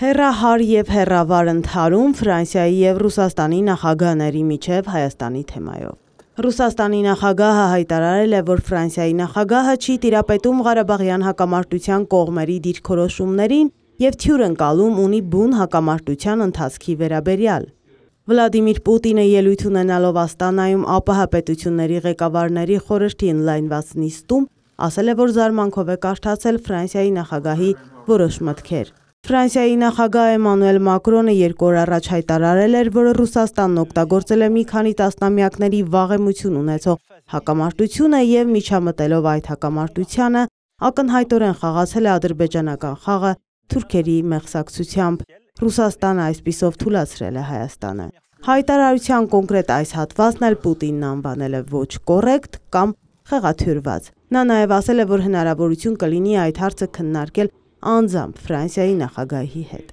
Հերահար եւ հերավար ընթարում Ֆրանսիայի եւ Ռուսաստանի նախագահների միջև Հայաստանի թեմայով։ Ռուսաստանի նախագահը հայտարարել է, որ Ֆրանսիայի նախագահը չի տիրապետում Ղարաբաղյան հակամարտության կողմերի դիրքորոշումներին եւ թյուր ընկալում ունի բուն հակամարտության ընթացքի վերաբերյալ։ Վլադիմիր Պուտինը ելույթ ունենալով Աստանայում ԱՊՀ պետությունների ղեկավարների խորհրդին լայնված նիստում ասել է, որ զարմանքով է կարդացել Ֆրանսիայի նախագահի որոշ մտքեր։ Ֆրանսիայի նախագահ Էմանուել Մակրոնը երկու օր առաջ հայտարարել էր, որ Ռուսաստանն օգտագործել է մի քանի տասնամյակների վաղեմություն ունեցող հակամարտությունը եւ միջամտելով այդ հակամարտությանը ակնհայտորեն խաղացել է ադրբեջանական խաղը թուրքերի մեղսակցությամբ։ Ռուսաստանը այսպիսով թուլացրել է Հայաստանը։ Հայտարարության կոնկրետ այս հատվածն էլ Պուտինն անվանել է ոչ կոռեկտ կամ խեղաթյուրված։ Նա նաև ասել է, որ հնարավորություն կլինի այդ հարցը քննարկել անձամբ Ֆրանսիայի նախագահի հետ։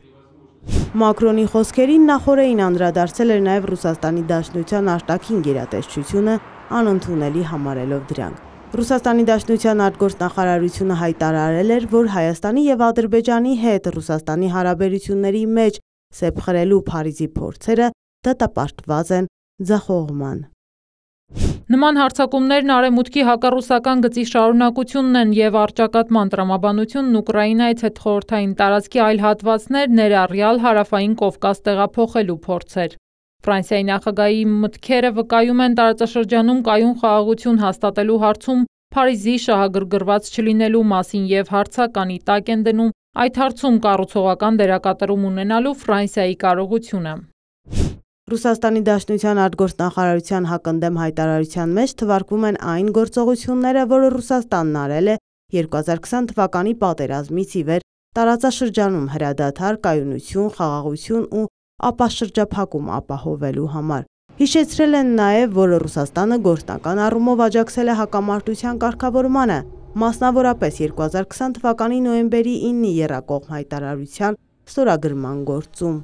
Մակրոնի խոսքերին նախորդին անդրադարձել էր նաև Ռուսաստանի Դաշնության արտաքին գերատեսչությունը անընդունելի համարելով դրանք։ Ռուսաստանի Դաշնության արտգործնախարարությունը հայտարարել էր, որ Հայաստանի եւ Ադրբեջանի հետ Ռուսաստանի հարաբերությունների մեջ սեփխրելու Փարիզի փորձերը դատապարտված են ձախողման Նման հարձակումներն արեմուտքի հակառուսական գծի շարունակությունն են և առճակատման տրամաբանությունն Ուկրաինայից հետխորհրդային տարածքի այլ հատվածներ ներառյալ հարավային Կովկաս տեղափոխելու փորձեր։ Ֆրանսիայի նախագահի մտքերը վկայում են տարածաշրջանում կայուն խաղաղություն հաստատելու հարցում Փարիզի շահագրգռված չլինելու մասին և հարցականի տակ են դնում այդ հարցում կառուցողական դերակատարում ունենալու Ֆրանսիայի կարողությունը։ Ռուսաստանի Դաշնության արտգործնախարարության հակնդեմ հայտարարության մեջ թվարկվում են այն գործողությունները, որը Ռուսաստանն արել է 2020 թվականի պատերազմից ի վեր տարածաշրջանում հրադադար, կայունություն, խաղաղություն ու ապաշրջափակում ապահովելու համար։ Հիշեցրել են նաև, որ Ռուսաստանը գործնական առումով աջակցել է հակամարտության կարգավորմանը, մասնավորապես 2020 թվականի նոյեմբերի 9-ի երակողմ հայտարարության ստորագրման գործում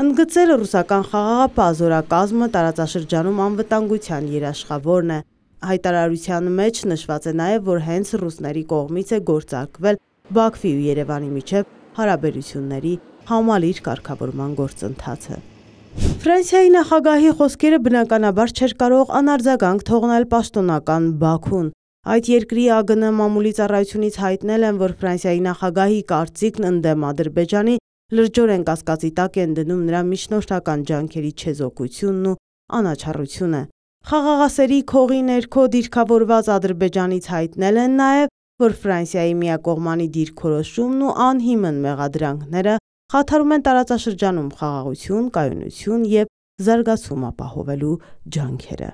ընդգծել ռուսական խաղաղապահ զորակազմը տարածաշրջանում անվտանգության երաշխավորն է։ Հայտարարության մեջ նշված է նաև, որ հենց ռուսների կողմից է գործարկվել Բաքվի ու Երևանի միջև հարաբերությունների համալիր կարգավորման գործընթացը։ Ֆրանսիայի նախագահի խոսքերը բնականաբար չէր կարող անարձագանք թողնել պաշտոնական Բաքուն։ Այդ երկրի ԱԳՆ մամուլի ծառայությունից հայտնել են, որ Ֆրանսիայի նախագահի կարծիքն ընդդեմ Ադրբեջանի լրջորեն կասկածի տակ են դնում նրա միջնորդական ջանքերի չեզոքությունն ու անաչառությունը։ Խաղաղասերի քողի ներքո դիրքավորված Ադրբեջանից հայտնել են նաև, որ Ֆրանսիայի միակողմանի դիրքորոշումն ու անհիմն մեղադրանքները խաթարում են տարածաշրջանում խաղաղություն, կայունություն եւ զարգացում ապահովելու ջանքերը։